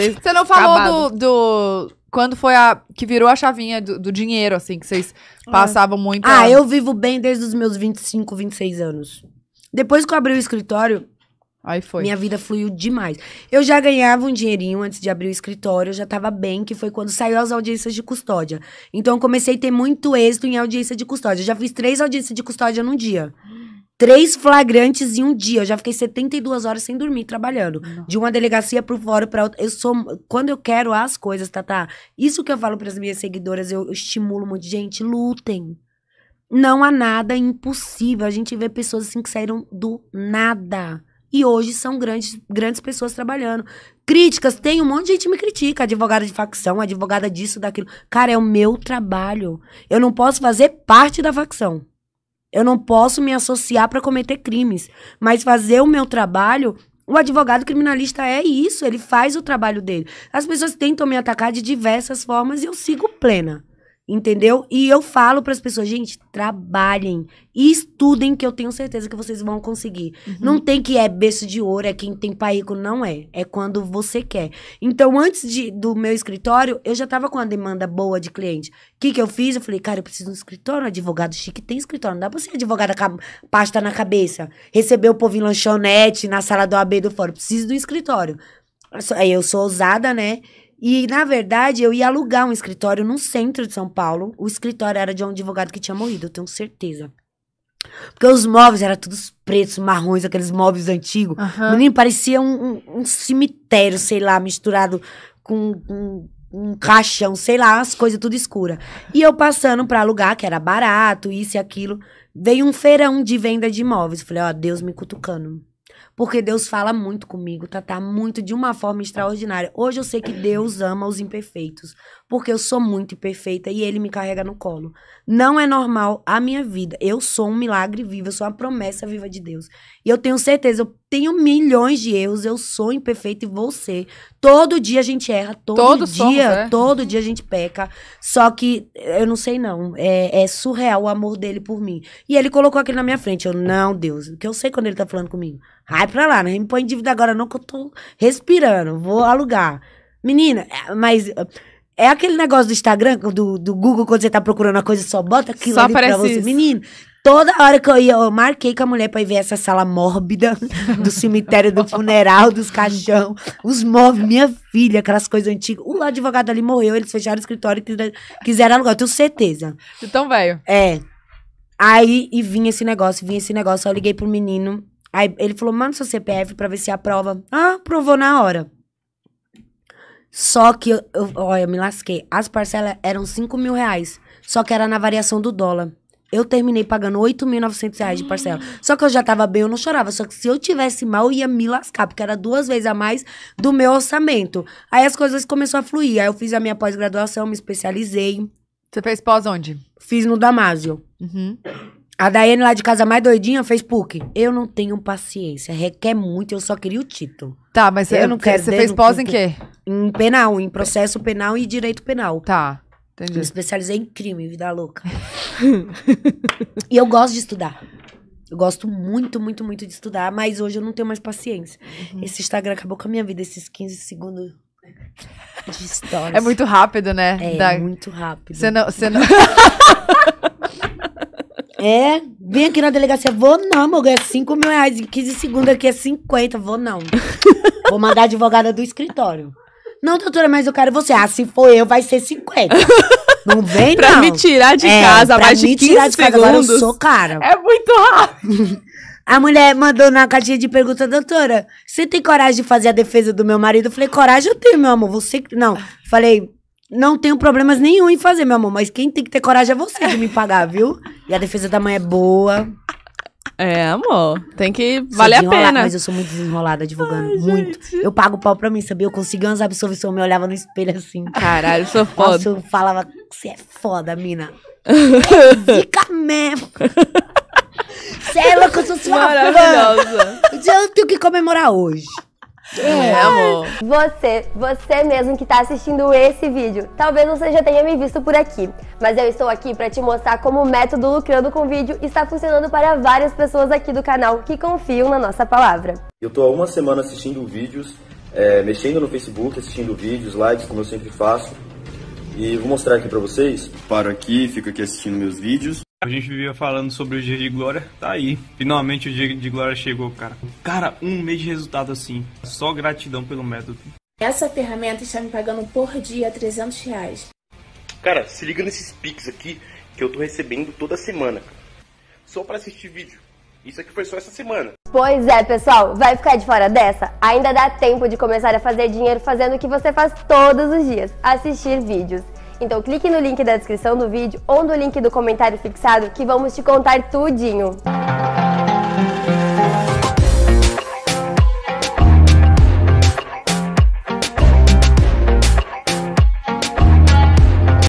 Vocês Você não falou do, do, Quando foi a. Que virou a chavinha do, do dinheiro, assim, que vocês é. passavam é. muito. Ah, a... eu vivo bem desde os meus 25, 26 anos. Depois que eu abri o escritório. Aí foi. Minha vida fluiu demais. Eu já ganhava um dinheirinho antes de abrir o escritório, eu já tava bem, que foi quando saiu as audiências de custódia. Então eu comecei a ter muito êxito em audiência de custódia. Eu já fiz três audiências de custódia num dia. Três flagrantes em um dia. Eu já fiquei 72 horas sem dormir, trabalhando. Não. De uma delegacia pro fórum pra outra. Eu sou. Quando eu quero as coisas, tá? Isso que eu falo as minhas seguidoras, eu estimulo muito. Gente, lutem. Não há nada impossível. A gente vê pessoas assim que saíram do nada. E hoje são grandes, grandes pessoas trabalhando. Críticas, tem um monte de gente me critica. Advogada de facção, advogada disso, daquilo. Cara, é o meu trabalho. Eu não posso fazer parte da facção. Eu não posso me associar para cometer crimes, mas fazer o meu trabalho. O advogado criminalista é isso, ele faz o trabalho dele. As pessoas tentam me atacar de diversas formas e eu sigo plena. Entendeu? E eu falo para as pessoas, gente, trabalhem e estudem que eu tenho certeza que vocês vão conseguir. Uhum. Não tem que é berço de ouro, é quem tem paico, não é. É quando você quer. Então, antes de, do meu escritório, eu já estava com uma demanda boa de cliente. O que que eu fiz? Eu falei, cara, eu preciso de um escritório, um advogado chique tem escritório. Não dá para ser advogada com pasta na cabeça. Receber o povo em lanchonete, na sala do AB do fórum. Preciso de um escritório. Aí eu sou ousada, né? E, na verdade, eu ia alugar um escritório no centro de São Paulo. O escritório era de um advogado que tinha morrido, eu tenho certeza. Porque os móveis eram todos pretos, marrons, aqueles móveis antigos. Uhum. Menino, parecia um, um, um, cemitério, sei lá, misturado com um, um caixão, sei lá, as coisas tudo escura. E eu passando pra alugar, que era barato, isso e aquilo. Veio um feirão de venda de imóveis. Falei, ó, Deus me cutucando. Porque Deus fala muito comigo, Tatá, tá muito de uma forma extraordinária. Hoje eu sei que Deus ama os imperfeitos, porque eu sou muito imperfeita e Ele me carrega no colo. Não é normal a minha vida. Eu sou um milagre vivo, eu sou a promessa viva de Deus. E eu tenho certeza, eu tenho milhões de erros, eu sou imperfeito e você. Todo dia a gente erra, todo, dia, somos, é? todo dia a gente peca. Só que eh, eu não sei não, é, é, surreal o amor dele por mim. E ele colocou aquilo na minha frente, eu, não, Deus, Que eu sei quando ele tá falando comigo. Ai, pra lá, não me põe em dívida agora não, que eu tô respirando, vou alugar. Menina, eh, mas... Eh, é aquele negócio do Instagram, do, do Google, quando você tá procurando uma coisa, só bota aquilo só ali aparece pra você. Isso. Menino, Toda hora que eu ia, eu marquei com a mulher pra ir ver essa sala mórbida do cemitério, do funeral, dos caixão, os móveis, minha filha, aquelas coisas antigas. O advogado ali morreu, eles fecharam o escritório e quiseram alugar, eu tenho certeza. Então velho. É. Aí, e vinha esse negócio, vinha esse negócio, eu liguei pro menino, aí ele falou, manda seu CPF pra ver se aprova. Ah, aprovou na hora. Só que, eu, eu, olha, eu me lasquei. As parcelas eram 5 mil reais, só que era na variação do dólar. Eu terminei pagando 8.900 reais de parcela. Só que eu já tava bem, eu não chorava. Só que se eu tivesse mal, eu ia me lascar, porque era duas vezes a mais do meu orçamento. Aí as coisas começaram a fluir. Aí eu fiz a minha pós-graduação, me especializei. Você fez pós onde? Fiz no Damásio. Uhum. A Daiane lá de casa mais doidinha fez PUC. Eu não tenho paciência, requer muito, eu só queria o título. Tá, mas eu, eu não quero. Você fez pós em quê? Em penal, em processo penal e direito penal. Tá. Entendi. Me especializei em crime, vida louca. e eu gosto de estudar. Eu gosto muito, muito, muito de estudar, mas hoje eu não tenho mais paciência. Uhum. Esse Instagram acabou com a minha vida, esses 15 segundos de história. É muito rápido, né? É, da... muito rápido. Você não. Cê não... é, vem aqui na delegacia, vou não, meu, ganha 5 mil reais em 15 segundos aqui é 50, vou não. Vou mandar a advogada do escritório. Não, doutora, mas eu quero você. Ah, se for eu, vai ser 50. Não vem, pra não. Pra me tirar de é, casa, pra mais me de 15 tirar de casa, segundos. Agora eu sou cara. É muito rápido. A mulher mandou na caixinha de pergunta, doutora, você tem coragem de fazer a defesa do meu marido? Eu falei, coragem eu tenho, meu amor. Você. Não. Falei, não tenho problemas nenhum em fazer, meu amor. Mas quem tem que ter coragem é você de me pagar, viu? E a defesa da mãe é boa. É, amor. Tem que valer a pena. Mas eu sou muito desenrolada divulgando. Ai, muito. Gente. Eu pago pau pra mim, sabia? Eu consegui umas absorções, eu me olhava no espelho assim. Caralho, sou foda. Nossa, eu falava, você é foda, mina. Fica é mesmo. Você é louca, eu sou sua Maravilhosa. Fã. Eu tenho que comemorar hoje. É, amor. Você, você mesmo que está assistindo esse vídeo, talvez você já tenha me visto por aqui, mas eu estou aqui para te mostrar como o método lucrando com vídeo está funcionando para várias pessoas aqui do canal que confiam na nossa palavra. Eu estou há uma semana assistindo vídeos, é, mexendo no Facebook, assistindo vídeos, likes como eu sempre faço, e vou mostrar aqui para vocês. Paro aqui, fico aqui assistindo meus vídeos. A gente vivia falando sobre o dia de glória, tá aí. Finalmente o dia de glória chegou, cara. Cara, um mês de resultado assim. Só gratidão pelo método. Essa ferramenta está me pagando por dia 300 reais. Cara, se liga nesses pics aqui que eu tô recebendo toda semana. Só para assistir vídeo. Isso aqui foi só essa semana. Pois é, pessoal, vai ficar de fora dessa? Ainda dá tempo de começar a fazer dinheiro fazendo o que você faz todos os dias: assistir vídeos. Então clique no link da descrição do vídeo ou no link do comentário fixado que vamos te contar tudinho. Música